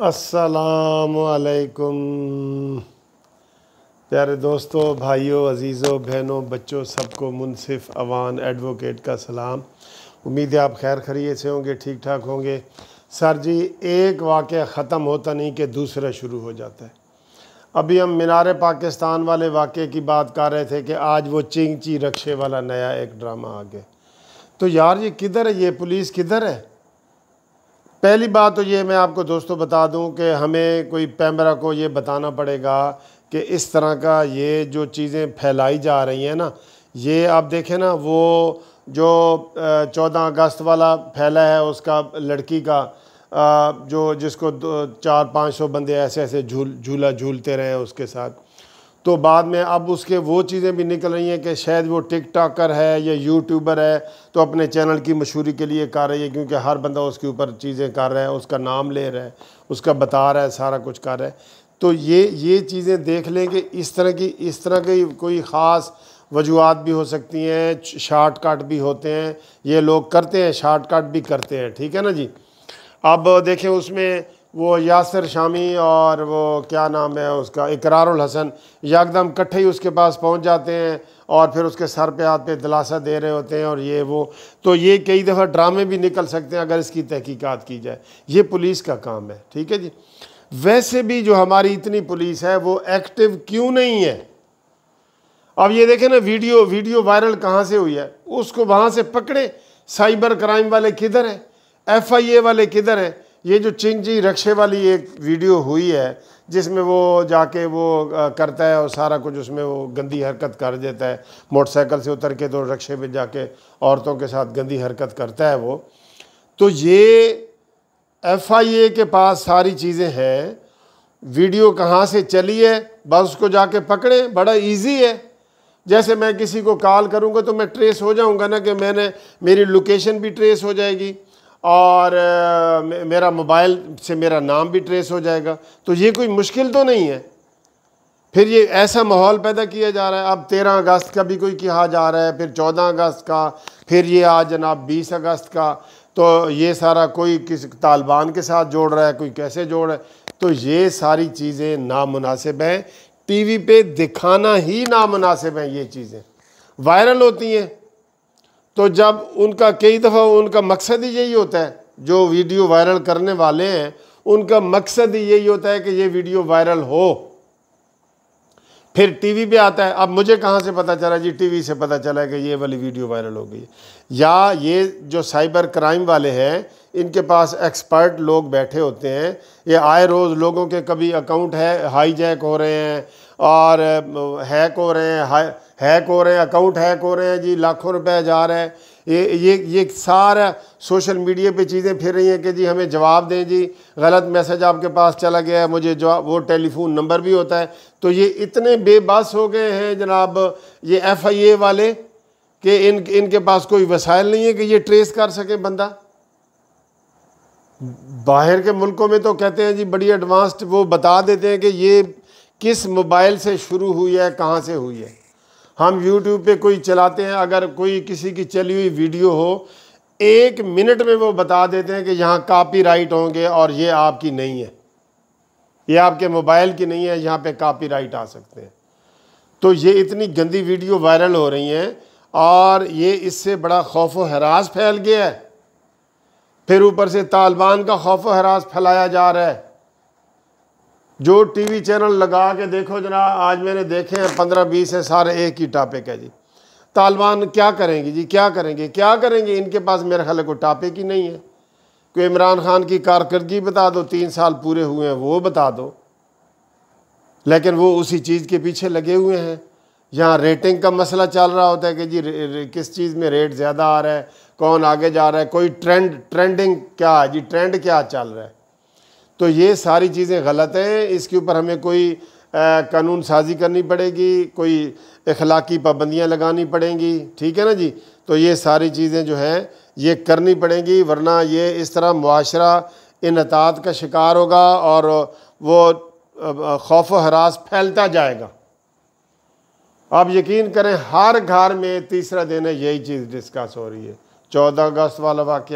असलकुम प्यारे दोस्तों भाइयों अज़ीज़ों बहनों बच्चों सबको मुनसिफ अवान एडवोकेट का सलाम उम्मीद है आप खैर खरीय से होंगे ठीक ठाक होंगे सर जी एक वाक़ ख़त्म होता नहीं कि दूसरा शुरू हो जाता है अभी हम मीनार पाकिस्तान वाले वाक़े की बात कर रहे थे कि आज वो चिंगची रक्षे वाला नया एक ड्रामा आ गया तो यार ये किधर है ये पुलिस किधर है पहली बात तो ये मैं आपको दोस्तों बता दूं कि हमें कोई पैमरा को ये बताना पड़ेगा कि इस तरह का ये जो चीज़ें फैलाई जा रही हैं ना ये आप देखें ना वो जो चौदह अगस्त वाला फैला है उसका लड़की का जो जिसको चार पाँच सौ बंदे ऐसे ऐसे झूल जूल, झूला झूलते रहे उसके साथ तो बाद में अब उसके वो चीज़ें भी निकल रही हैं कि शायद वो टिक टॉकर है या यूट्यूबर है तो अपने चैनल की मशहूरी के लिए कर रही है क्योंकि हर बंदा उसके ऊपर चीज़ें कर रहा है उसका नाम ले रहा है उसका बता रहा है सारा कुछ कर रहा है तो ये ये चीज़ें देख लें कि इस तरह की इस तरह की कोई ख़ास वजूहत भी हो सकती हैं शॉर्टकट भी होते हैं ये लोग करते हैं शॉर्टकट भी करते हैं ठीक है ना जी अब देखें उसमें वो यासर शामी और वो क्या नाम है उसका इकरारुल हसन एकदम कट्ठे ही उसके पास पहुंच जाते हैं और फिर उसके सर पे हाथ पे दिलासा दे रहे होते हैं और ये वो तो ये कई दफ़ा ड्रामे भी निकल सकते हैं अगर इसकी तहकीकात की जाए ये पुलिस का काम है ठीक है जी वैसे भी जो हमारी इतनी पुलिस है वो एक्टिव क्यों नहीं है अब ये देखें ना वीडियो वीडियो वायरल कहाँ से हुई है उसको वहाँ से पकड़े साइबर क्राइम वाले किधर हैं एफ आई ए वाले किधर हैं ये जो चिंग जी रक्षे वाली एक वीडियो हुई है जिसमें वो जाके वो करता है और सारा कुछ उसमें वो गंदी हरकत कर देता है मोटरसाइकिल से उतर के तो रक्षे पे जाके औरतों के साथ गंदी हरकत करता है वो तो ये एफआईए के पास सारी चीज़ें हैं वीडियो कहाँ से चली है बस उसको जाके पकड़े बड़ा इजी है जैसे मैं किसी को कॉल करूँगा तो मैं ट्रेस हो जाऊँगा ना कि मैंने मेरी लोकेशन भी ट्रेस हो जाएगी और मेरा मोबाइल से मेरा नाम भी ट्रेस हो जाएगा तो ये कोई मुश्किल तो नहीं है फिर ये ऐसा माहौल पैदा किया जा रहा है अब तेरह अगस्त का भी कोई कहा जा रहा है फिर चौदह अगस्त का फिर ये आज जनाब बीस अगस्त का तो ये सारा कोई किस तालिबान के साथ जोड़ रहा है कोई कैसे जोड़ रहा है तो ये सारी चीज़ें नामनासिब हैं टीवी पे दिखाना ही नामनासिब हैं ये चीज़ें वायरल होती हैं तो जब उनका कई दफ़ा उनका मकसद ही यही होता है जो वीडियो वायरल करने वाले हैं उनका मकसद ही यही होता है कि ये वीडियो वायरल हो फिर टीवी पे आता है अब मुझे कहाँ से पता चला जी टीवी से पता चला कि ये वाली वीडियो वायरल हो गई या ये जो साइबर क्राइम वाले हैं इनके पास एक्सपर्ट लोग बैठे होते हैं ये आए रोज़ लोगों के कभी अकाउंट है जैक हो रहे हैं और हैक हो रहे हैं हैक हो रहे हैं अकाउंट हैक हो रहे हैं जी लाखों रुपए जा रहे हैं ये ये ये सारा सोशल मीडिया पे चीज़ें फिर रही हैं कि जी हमें जवाब दें जी गलत मैसेज आपके पास चला गया है मुझे जवाब वो टेलीफोन नंबर भी होता है तो ये इतने बेबस हो गए हैं जनाब ये एफ आई ए वाले कि इन इनके पास कोई वसाइल नहीं है कि ये ट्रेस कर सके बंदा बाहर के मुल्कों में तो कहते हैं जी बड़ी एडवांस्ड वो बता देते हैं कि ये किस मोबाइल से शुरू हुई है कहाँ से हुई है हम यूट्यूब पे कोई चलाते हैं अगर कोई किसी की चली हुई वीडियो हो एक मिनट में वो बता देते हैं कि यहाँ कॉपीराइट होंगे और ये आपकी नहीं है ये आपके मोबाइल की नहीं है यहाँ पे कॉपीराइट आ सकते हैं तो ये इतनी गंदी वीडियो वायरल हो रही हैं और ये इससे बड़ा खौफ व हरास फैल गया है फिर ऊपर से तालिबान का खौफ हरास फैलाया जा रहा है जो टीवी चैनल लगा के देखो जना आज मैंने देखे हैं पंद्रह बीस है सारे एक ही टॉपिक है जी तालिबान क्या करेंगे जी क्या करेंगे क्या करेंगे इनके पास मेरे ख्याल कोई टॉपिक ही नहीं है कोई इमरान खान की कारकर्दगी बता दो तीन साल पूरे हुए हैं वो बता दो लेकिन वो उसी चीज़ के पीछे लगे हुए हैं यहाँ रेटिंग का मसला चल रहा होता है कि जी किस चीज़ में रेट ज़्यादा आ रहा है कौन आगे जा रहा है कोई ट्रेंड ट्रेंडिंग क्या है जी ट्रेंड क्या चल रहा है तो ये सारी चीज़ें गलत हैं इसके ऊपर हमें कोई कानून साजी करनी पड़ेगी कोई अखलाकी पाबंदियाँ लगानी पड़ेंगी ठीक है ना जी तो ये सारी चीज़ें जो हैं ये करनी पड़ेंगी वरना ये इस तरह इन इनतात का शिकार होगा और वो खौफ हरास फैलता जाएगा आप यकीन करें हर घर में तीसरा दिन है यही चीज़ डिस्कस हो रही है चौदह अगस्त वाला वाक़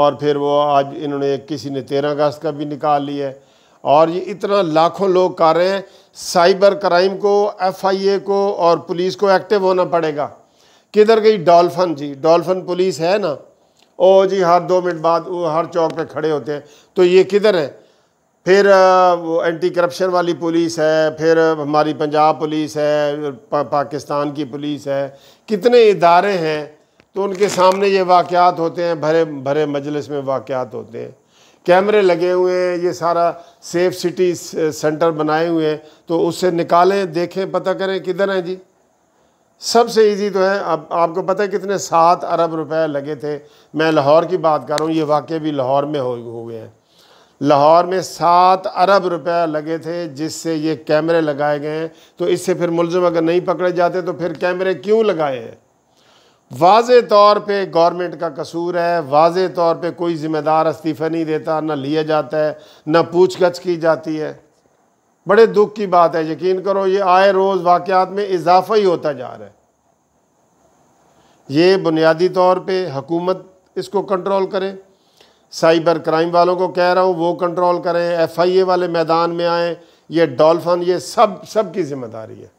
और फिर वो आज इन्होंने किसी ने तेरह अगस्त का भी निकाल लिया है और ये इतना लाखों लोग कर रहे हैं साइबर क्राइम को एफआईए को और पुलिस को एक्टिव होना पड़ेगा किधर गई डॉल्फन जी डॉल्फन पुलिस है ना ओ जी हर दो मिनट बाद वो हर चौक पे खड़े होते हैं तो ये किधर है फिर वो एंटी करप्शन वाली पुलिस है फिर हमारी पंजाब पुलिस है पा, पाकिस्तान की पुलिस है कितने इदारे हैं तो उनके सामने ये वाक़ात होते हैं भरे भरे मजलिस में वाक़ात होते हैं कैमरे लगे हुए हैं ये सारा सेफ सिटी सेंटर बनाए हुए हैं तो उससे निकालें देखें पता करें किधर हैं जी सबसे इजी तो है अब आपको पता है कितने सात अरब रुपए लगे थे मैं लाहौर की बात कर रहा हूँ ये वाक्य भी लाहौर में हो हुए हैं लाहौर में सात अरब रुपए लगे थे जिससे ये कैमरे लगाए गए हैं तो इससे फिर मुलजम अगर नहीं पकड़े जाते तो फिर कैमरे क्यों लगाए हैं वाज तौर पर गवर्नमेंट का कसूर है वाज तौर पर कोई ज़िम्मेदार इस्तीफ़ा नहीं देता ना लिया जाता है ना पूछ गछ की जाती है बड़े दुख की बात है यकीन करो ये आए रोज़ वाक़ात में इजाफा ही होता जा रहा है ये बुनियादी तौर पर हकूमत इसको कंट्रोल करे साइबर क्राइम वालों को कह रहा हूँ वो कंट्रोल करें एफ आई ए वाले मैदान में आएँ ये डॉल्फन ये सब सब की ज़िम्मेदारी है